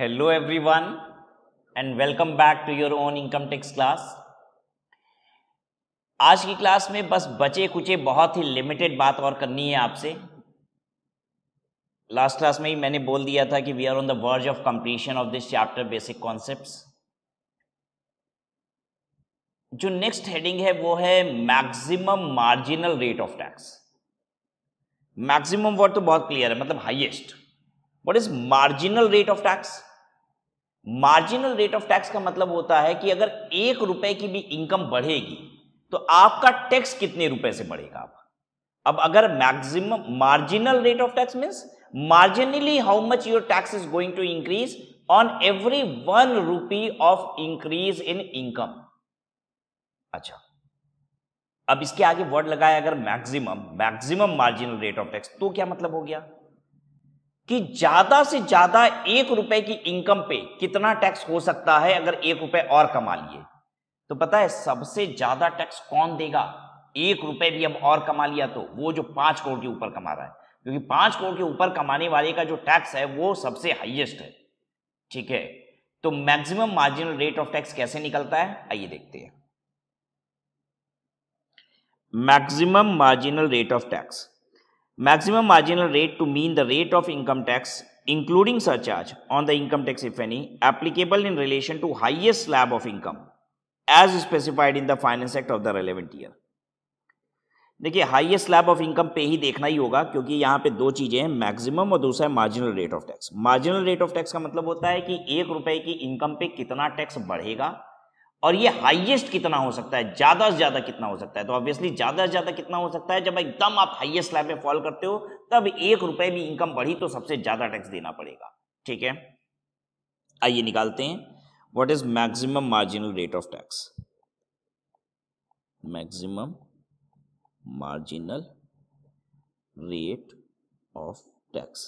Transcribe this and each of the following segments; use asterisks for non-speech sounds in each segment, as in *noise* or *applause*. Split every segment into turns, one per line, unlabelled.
hello everyone and welcome back to your own income tax class आज की class में बस बचे कुचे बहुत ही लिमिटेड बात और करनी है आपसे लास्ट क्लास में ही मैंने बोल दिया था कि we are on the verge of completion of this chapter basic concept जो नेक्स्ट हेडिंग है वो है maximum marginal rate of tax maximum word तो बहुत क्लियर है मतलब highest what is marginal rate of tax marginal rate of tax का मतलब होता है कि अगर एक रुपए की भी इनकम बढ़ेगी तो आपका टैक्स कितने रुपए से बढ़ेगा आप अब अगर maximum marginal rate of tax means marginally how much your tax is going to increase on every one rupee of increase in income अच्छा अब इसके आगे वर्ड लगाया अगर maximum maximum marginal rate of tax तो क्या मतलब हो गया कि ज्यादा से ज्यादा एक रुपए की इनकम पे कितना टैक्स हो सकता है अगर एक रुपए और कमा लिए तो पता है सबसे ज्यादा टैक्स कौन देगा एक रुपए भी अब और कमा लिया तो वो जो पांच करोड़ के ऊपर कमा रहा है क्योंकि पांच करोड़ के ऊपर कमाने वाले का जो टैक्स है वो सबसे हाइएस्ट है ठीक है तो maximum marginal rate of tax कैसे निकलता है आइए देखते हैं maximum marginal rate of tax maximum marginal rate to mean the rate of income tax including surcharge on the income tax if any applicable in relation to highest slab of income as specified in the finance act of the relevant year देखिए highest slab of income पे ही देखना ही होगा क्योंकि यहाँ पे दो चीज़ें हैं मैक्सिमम और दूसरा है marginal rate of tax marginal rate of tax का मतलब होता है कि एक रुपए की इनकम पे कितना टैक्स बढ़ेगा और ये हाईएस्ट कितना हो सकता है ज़्यादा से ज़्यादा कितना हो सकता है तो ऑब्वियसली ज़्यादा से ज़्यादा कितना हो सकता है जब एकदम आप हाईएस्ट लाइफ में फॉल करते हो तब एक रुपए भी इनकम बढ़ी तो सबसे ज़्यादा टैक्स देना पड़ेगा ठीक है आइए निकालते हैं what is maximum marginal rate of tax maximum marginal rate of tax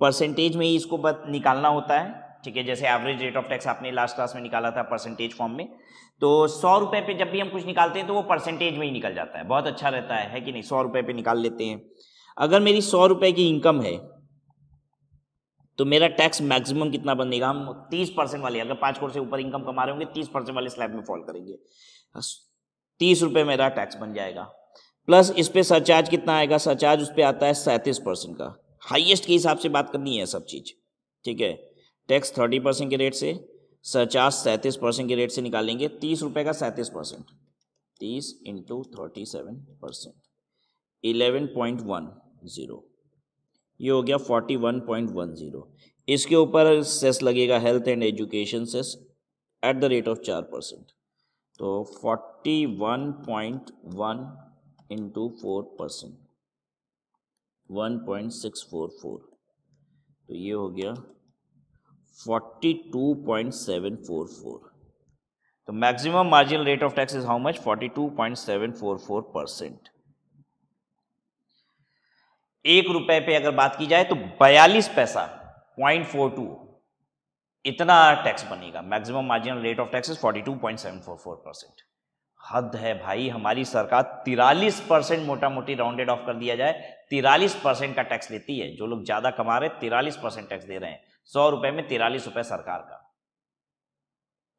percentage में ही इसको निकालना होता है ठीक है जैसे एवरेज रेट ऑफ टैक्स आपने लास्ट क्लास में निकाला था परसेंटेज फॉर्म में तो सौ रुपये पे जब भी हम कुछ निकालते हैं तो वो परसेंटेज में ही निकल जाता है बहुत अच्छा रहता है, है कि नहीं सौ रुपये पे निकाल लेते हैं अगर मेरी सौ रुपये की इनकम है तो मेरा टैक्स मैक्सिमम कितना बनेगा हम तीस परसेंट वाले अगर पाँच करोड़ से ऊपर इनकम कमा रहे होंगे तीस परसेंट वाले स्लैब में फॉल करेंगे तीस रुपये मेरा टैक्स बन जाएगा प्लस इस पर सरचार्ज कितना आएगा सरचार्ज उस पर आता है सैंतीस परसेंट का हाइएस्ट के हिसाब से बात करनी है सब चीज़ ठीक है टैक्स थर्टी परसेंट के रेट से सरचार्ज सैंतीस परसेंट के रेट से निकालेंगे तीस रुपये का सैंतीस परसेंट तीस into thirty seven percent eleven point one zero ये हो गया forty one point one zero इसके ऊपर सेस लगेगा health and education cess at the rate of चार परसेंट तो forty one point one into four percent one point six four four तो ये हो गया forty two point seven four four तो maximum marginal rate of tax is how much forty two point seven four four percent एक रुपए पे अगर बात की जाए तो बयालीस पैसा पॉइंट फोर टू इतना टैक्स बनेगा maximum marginal rate of tax is forty two point seven four four percent हद है भाई हमारी सरकार तिरालीस परसेंट मोटा मोटी राउंडेड ऑफ कर दिया जाए तिरालीस परसेंट का टैक्स लेती है जो लोग ज्यादा कमा रहे तिरालीस परसेंट टैक्स दे रहे हैं सौ रुपए में तिरालीस रुपए सरकार का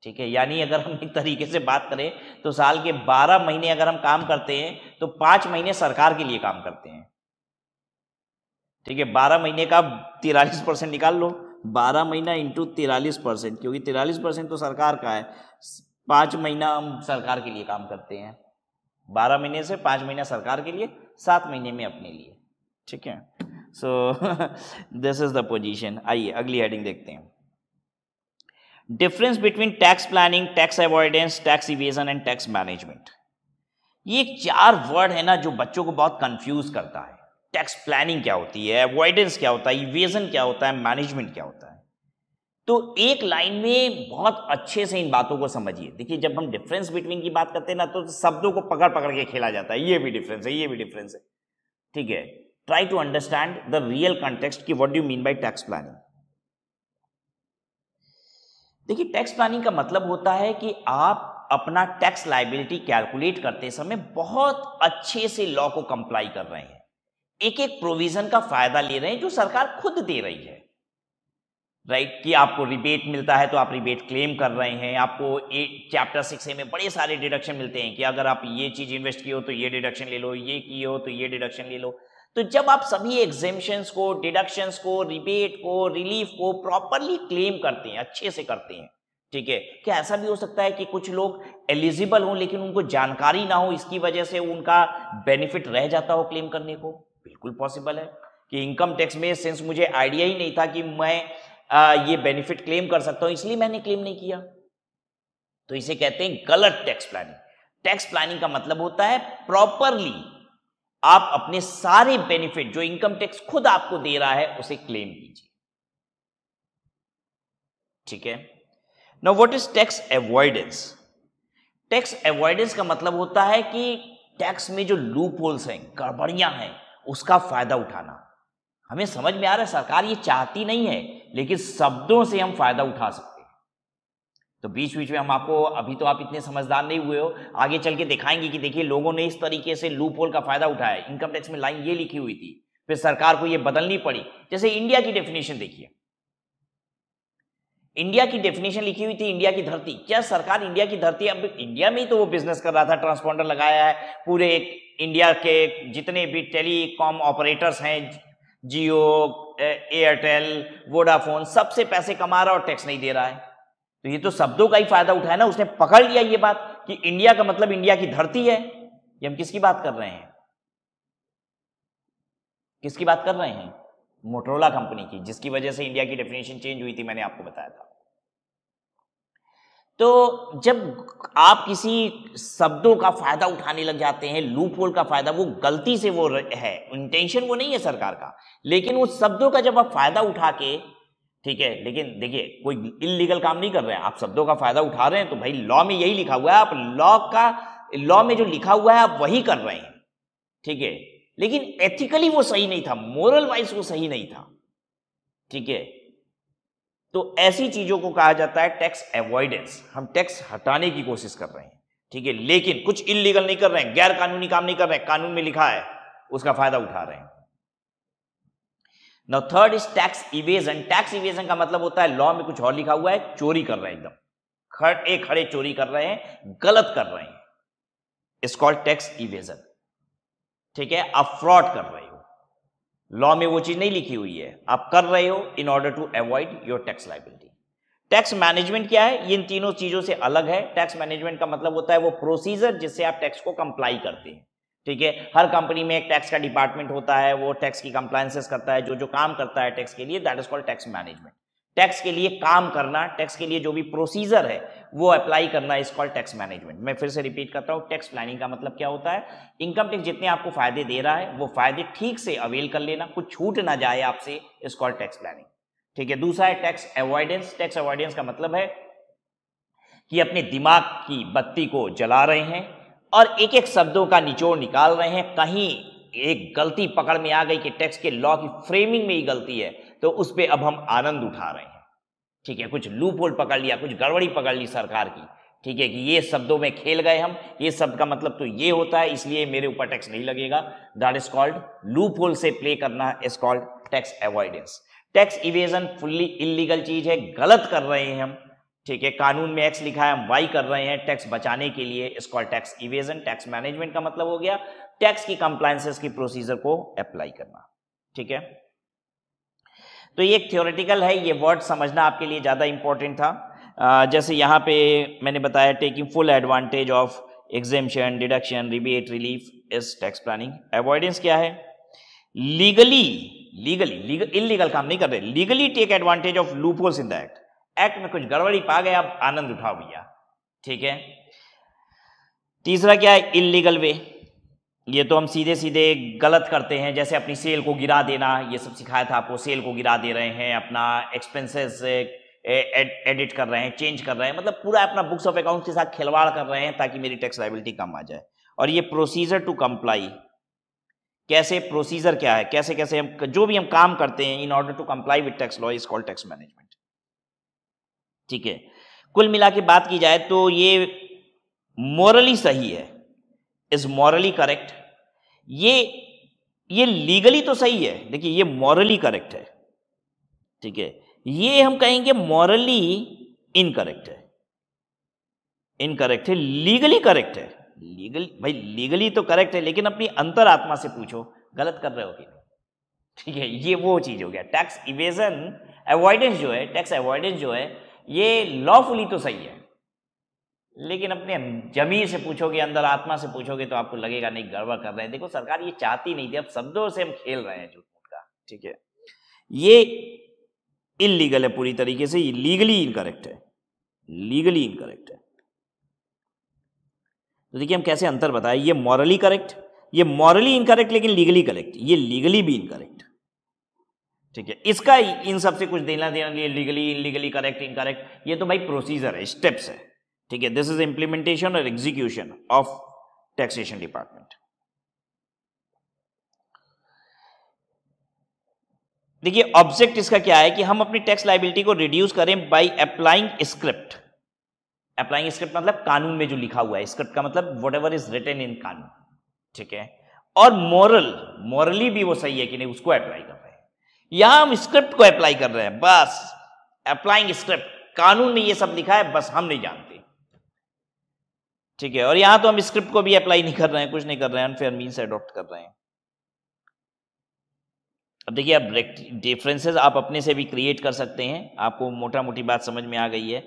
ठीक है यानी अगर हम एक तरीके से बात करें तो साल के बारह महीने अगर हम काम करते हैं तो पांच महीने सरकार के लिए काम करते हैं ठीक है बारह महीने का तिरालीस परसेंट निकाल लो बारह महीना इंटू तिरालीस परसेंट क्योंकि तिरालीस परसेंट तो सरकार का है पांच महीना हम सरकार के लिए काम करते हैं बारह महीने से पांच महीना सरकार के लिए सात महीने में अपने लिए ठीक है so this is the position आइए अगली हेडिंग देखते हैं difference between tax planning tax avoidance tax evasion and tax management ये एक चार वर्ड है ना जो बच्चों को बहुत कंफ्यूज करता है टैक्स प्लानिंग क्या होती है अवॉइडेंस क्या होता है इवेजन क्या होता है मैनेजमेंट क्या होता है तो एक लाइन में बहुत अच्छे से इन बातों को समझिए देखिए जब हम डिफरेंस बिटवीन की बात करते हैं ना तो शब्दों को पकड़ पकड़ के खेला जाता है ये भी डिफरेंस है ये भी डिफरेंस है ठीक है try to understand the real context ki what do you mean by tax planning देखिए टैक्स प्लानिंग का मतलब होता है कि आप अपना टैक्स लाइबिलिटी कैलकुलेट करते समय बहुत अच्छे से लॉ को कंप्लाई कर रहे हैं एक एक प्रोविजन का फायदा ले रहे हैं जो सरकार खुद दे रही है राइट right? कि आपको रिबेट मिलता है तो आप रिबेट क्लेम कर रहे हैं आपको चैप्टर सिक्स में बड़े सारे डिडक्शन मिलते हैं कि अगर आप ये चीज़ इन्वेस्ट किए हो तो ये डिडक्शन ले लो ये किए हो तो ये डिडक्शन ले लो तो जब आप सभी एग्जेम्शंस को डिडक्शंस को रिबेट को रिलीफ को प्रॉपरली क्लेम करते हैं अच्छे से करते हैं ठीक है क्या ऐसा भी हो सकता है कि कुछ लोग एलिजिबल हों लेकिन उनको जानकारी ना हो इसकी वजह से उनका बेनिफिट रह जाता हो क्लेम करने को बिल्कुल पॉसिबल है कि इनकम टैक्स में सिंस मुझे आइडिया ही नहीं था कि मैं आ, ये बेनिफिट क्लेम कर सकता हूं इसलिए मैंने क्लेम नहीं किया तो इसे कहते हैं गलत टैक्स प्लानिंग टैक्स प्लानिंग का मतलब होता है प्रॉपरली आप अपने सारे बेनिफिट जो इनकम टैक्स खुद आपको दे रहा है उसे क्लेम कीजिए ठीक है no what is tax avoidance tax avoidance का मतलब होता है कि टैक्स में जो लूप होल्स हैं गड़बड़ियां हैं उसका फायदा उठाना हमें समझ में आ रहा है सरकार ये चाहती नहीं है लेकिन शब्दों से हम फायदा उठा सकते तो बीच बीच में हम आपको अभी तो आप इतने समझदार नहीं हुए हो आगे चल के दिखाएंगे कि देखिए लोगों ने इस तरीके से लूप होल का फायदा उठाया इनकम टैक्स में लाइन ये लिखी हुई थी फिर सरकार को ये बदलनी पड़ी जैसे इंडिया की डेफिनेशन देखिए इंडिया की डेफिनेशन लिखी हुई थी इंडिया की धरती क्या सरकार इंडिया की धरती अब इंडिया में ही तो वो बिजनेस कर रहा था ट्रांसपोंडर लगाया है पूरे इंडिया के जितने भी टेलीकॉम ऑपरेटर्स हैं जियो एयरटेल वोडाफोन सबसे पैसे कमा रहा और टैक्स नहीं दे रहा है तो ये तो शब्दों का ही फायदा उठाया ना उसने पकड़ लिया ये बात कि इंडिया का मतलब इंडिया की धरती है ये हम किसकी बात कर रहे हैं किसकी बात कर रहे हैं मोटरोला कंपनी की जिसकी वजह से इंडिया की डेफिनेशन चेंज हुई थी मैंने आपको बताया था तो जब आप किसी शब्दों का फायदा उठाने लग जाते हैं लूप होल का फायदा वो गलती से वो है इंटेंशन वो नहीं है सरकार का लेकिन उस शब्दों का जब आप फायदा उठा के ठीक है लेकिन देखिए कोई इलीगल काम नहीं कर रहे हैं आप शब्दों का फायदा उठा रहे हैं तो भाई लॉ में यही लिखा हुआ है आप लॉ का लॉ में जो लिखा हुआ है आप वही कर रहे हैं ठीक है लेकिन एथिकली वो सही नहीं था मोरल वाइज वो सही नहीं था ठीक है तो ऐसी चीजों को कहा जाता है टैक्स अवॉइडेंस हम टैक्स हटाने की कोशिश कर रहे हैं ठीक है लेकिन कुछ इलीगल नहीं कर रहे हैं गैर कानूनी काम नहीं कर रहे हैं कानून में लिखा है उसका फायदा उठा रहे हैं now third is tax evasion tax evasion का मतलब होता है लॉ में कुछ और लिखा हुआ है चोरी कर रहे हैं एकदम खड़े खड़े चोरी कर रहे हैं गलत कर रहे हैं इस कॉल्ड टैक्स इवेजन ठीक है आप फ्रॉड कर रहे हो लॉ में वो चीज नहीं लिखी हुई है आप कर रहे हो in order to avoid your tax liability tax management क्या है इन तीनों चीजों से अलग है टैक्स मैनेजमेंट का मतलब होता है वो प्रोसीजर जिससे आप टैक्स को कंप्लाई करते हैं ठीक है हर कंपनी में एक टैक्स का डिपार्टमेंट होता है वो टैक्स की कंप्लाइंसेस करता है जो जो काम करता है टैक्स के लिए that is called tax management tax के लिए काम करना टैक्स के लिए जो भी प्रोसीजर है वो अप्लाई करना इज कॉल्ड टैक्स मैनेजमेंट मैं फिर से रिपीट करता हूँ टैक्स प्लानिंग का मतलब क्या होता है इनकम टैक्स जितने आपको फायदे दे रहा है वो फायदे ठीक से अवेल कर लेना कुछ छूट ना जाए आपसे इज कॉल्ड टैक्स प्लानिंग ठीक है दूसरा है टैक्स अवॉइडेंस टैक्स अवॉइडेंस का मतलब है कि अपने दिमाग की बत्ती को जला रहे हैं और एक एक शब्दों का निचोड़ निकाल रहे हैं कहीं एक गलती पकड़ में आ गई कि टैक्स के लॉ की फ्रेमिंग में ही गलती है तो उस पर अब हम आनंद उठा रहे हैं ठीक है कुछ लूप होल पकड़ लिया कुछ गड़बड़ी पकड़ ली सरकार की ठीक है कि ये शब्दों में खेल गए हम ये शब्द का मतलब तो ये होता है इसलिए मेरे ऊपर टैक्स नहीं लगेगा that is called loophole से प्ले करना is called tax avoidance tax evasion fully illegal चीज है गलत कर रहे हैं हम ठीक है कानून में एक्स लिखा है हम वाई कर रहे हैं टैक्स बचाने के लिए इसको टैक्स इवेजन टैक्स मैनेजमेंट का मतलब हो गया टैक्स की कंप्लायंसेस की प्रोसीजर को अप्लाई करना ठीक है तो ये एक थियोरेटिकल है ये वर्ड समझना आपके लिए ज़्यादा इंपॉर्टेंट था जैसे यहाँ पे मैंने बताया taking full advantage of exemption deduction rebate relief is tax planning avoidance क्या है लीगली लीगली इलीगल काम नहीं कर रहे legally take advantage of loopholes in the act act में कुछ गड़बड़ी पा गए आप आनंद उठाओ भैया ठीक है तीसरा क्या है इलीगल वे ये तो हम सीधे सीधे गलत करते हैं जैसे अपनी सेल को गिरा देना ये सब सिखाया था आपको सेल को गिरा दे रहे हैं अपना एक्सपेंसेस एडिट कर रहे हैं चेंज कर रहे हैं मतलब पूरा अपना बुक्स ऑफ अकाउंट के साथ खिलवाड़ कर रहे हैं ताकि मेरी टैक्स लाइबिलिटी कम आ जाए और ये प्रोसीजर टू कंप्लाई कैसे प्रोसीजर क्या है कैसे कैसे हम जो भी हम काम करते हैं in order to comply with tax law is called tax management ठीक है कुल मिला के बात की जाए तो ये मॉरली सही है इज मॉरली करेक्ट ये ये लीगली तो सही है देखिए ये मॉरली करेक्ट है ठीक है ये हम कहेंगे मॉरली इनकरेक्ट है इनकरेक्ट है लीगली करेक्ट है लीगल भाई लीगली तो करेक्ट है लेकिन अपनी अंतरात्मा से पूछो गलत कर रहे हो कि नहीं ठीक है ये वो चीज़ हो गया टैक्स इवेजन अवॉइडेंस जो है टैक्स अवॉइडेंस जो है ये लॉफुली तो सही है लेकिन अपने जमीर से पूछोगे अंदर आत्मा से पूछोगे तो आपको लगेगा नहीं गड़बड़ कर रहे हैं देखो सरकार ये चाहती नहीं थी अब शब्दों से हम खेल रहे हैं झूठ का ठीक है ये इलीगल है पूरी तरीके से ये लीगली इनकरेक्ट है लीगली इनकरेक्ट है तो देखिए हम कैसे अंतर बताए ये मॉरली करेक्ट ये मॉरली इनकरेक्ट लेकिन लीगली करेक्ट ये लीगली भी इनकरेक्ट ठीक है इसका इन सबसे कुछ देना देना लिए लीगली इनलीगली करेक्ट इनकरेक्ट ये तो भाई प्रोसीजर है स्टेप्स है ठीक है दिस इज इंप्लीमेंटेशन और एग्जीक्यूशन ऑफ टैक्सेशन डिपार्टमेंट देखिए ऑब्जेक्ट इसका क्या है कि हम अपनी टैक्स लाइबिलिटी को रिड्यूस करें by applying script applying script मतलब कानून में जो लिखा हुआ है स्क्रिप्ट का मतलब whatever is written in कानून ठीक है और मॉरल मॉरली भी वो सही है कि नहीं उसको अप्लाई कर यहां हम स्क्रिप्ट को अप्लाई कर रहे हैं बस अप्लाइंग स्क्रिप्ट कानून ने ये सब लिखा है बस हम नहीं जानते ठीक है और यहां तो हम स्क्रिप्ट को भी अप्लाई नहीं कर रहे हैं कुछ नहीं कर रहे हैं अनफेयर मीन से अडॉप्ट कर रहे हैं अब देखिए आप डिफरेंसेस आप अपने से भी क्रिएट कर सकते हैं आपको मोटा मोटी बात समझ में आ गई है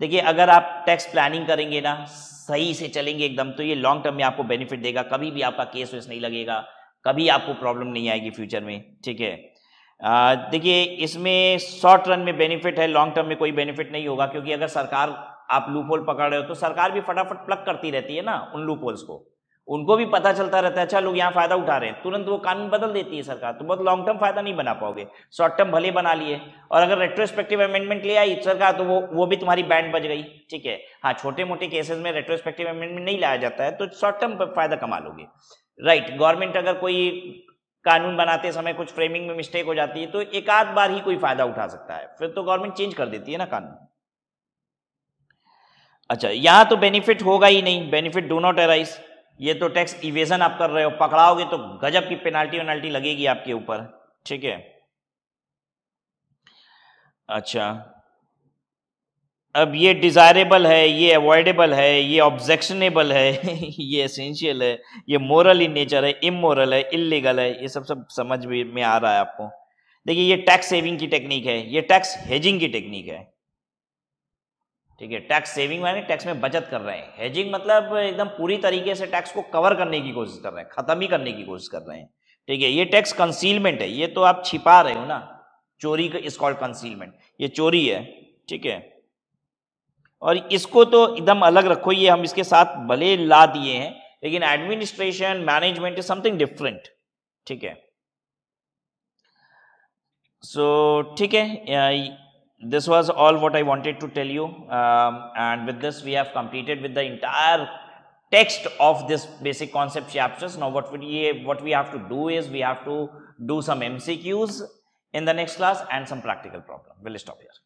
देखिए अगर आप टैक्स प्लानिंग करेंगे ना सही से चलेंगे एकदम तो ये लॉन्ग टर्म में आपको बेनिफिट देगा कभी भी आपका केस वेस नहीं लगेगा कभी आपको प्रॉब्लम नहीं आएगी फ्यूचर में ठीक है देखिए इसमें शॉर्ट रन में बेनिफिट है लॉन्ग टर्म में कोई बेनिफिट नहीं होगा क्योंकि अगर सरकार आप लूप होल पकड़ रहे हो तो सरकार भी फटाफट प्लग करती रहती है ना उन लूप होल्स को उनको भी पता चलता रहता है अच्छा लोग यहाँ फायदा उठा रहे हैं तुरंत वो कानून बदल देती है सरकार तो बहुत लॉन्ग टर्म फायदा नहीं बना पाओगे शॉर्ट टर्म भले बना लिए और अगर रेट्रोस्पेक्टिव अमेंडमेंट ले आई सरकार तो वो वो भी तुम्हारी बैंड बज गई ठीक है हाँ छोटे मोटे केसेस में रेट्रोस्पेक्टिव अमेंडमेंट नहीं लाया जाता है तो शॉर्ट टर्म फायदा कमा लोगे राइट गवर्नमेंट अगर कोई कानून बनाते समय कुछ फ्रेमिंग में मिस्टेक हो जाती है तो एक आध बार ही कोई फायदा उठा सकता है फिर तो गवर्नमेंट चेंज कर देती है ना कानून अच्छा यहां तो बेनिफिट होगा ही नहीं बेनिफिट डो नॉट अराइज ये तो टैक्स इवेजन आप कर रहे हो पकड़ाओगे तो गजब की पेनाल्टी वेनाल्टी लगेगी आपके ऊपर ठीक है अच्छा अब ये डिज़ायरेबल है ये अवॉइडेबल है ये ऑब्जेक्शनेबल *laughs* है ये एसेंशियल है ये मोरल इन नेचर है इमोरल है इलीगल है ये सब सब समझ में आ रहा है आपको देखिए ये टैक्स सेविंग की टेक्निक है ये टैक्स हेजिंग की टेक्निक है ठीक है टैक्स सेविंग माने टैक्स में बचत कर रहे हैं हेजिंग मतलब एकदम पूरी तरीके से टैक्स को कवर करने की कोशिश कर रहे हैं खत्म ही करने की कोशिश कर रहे हैं ठीक है ये टैक्स कंसीलमेंट है ये तो आप छिपा रहे हो ना चोरी का इस कॉल्ड कंसीलमेंट ये चोरी है ठीक है और इसको तो एकदम अलग रखो ये हम इसके साथ भले ला दिए हैं लेकिन administration management is something different ठीक है सो ठीक है this was all what I wanted to tell you and with this we have completed with the entire text of this basic concept chapters now what we what we have to do is we have to do some M in the next class and some practical problem will stop year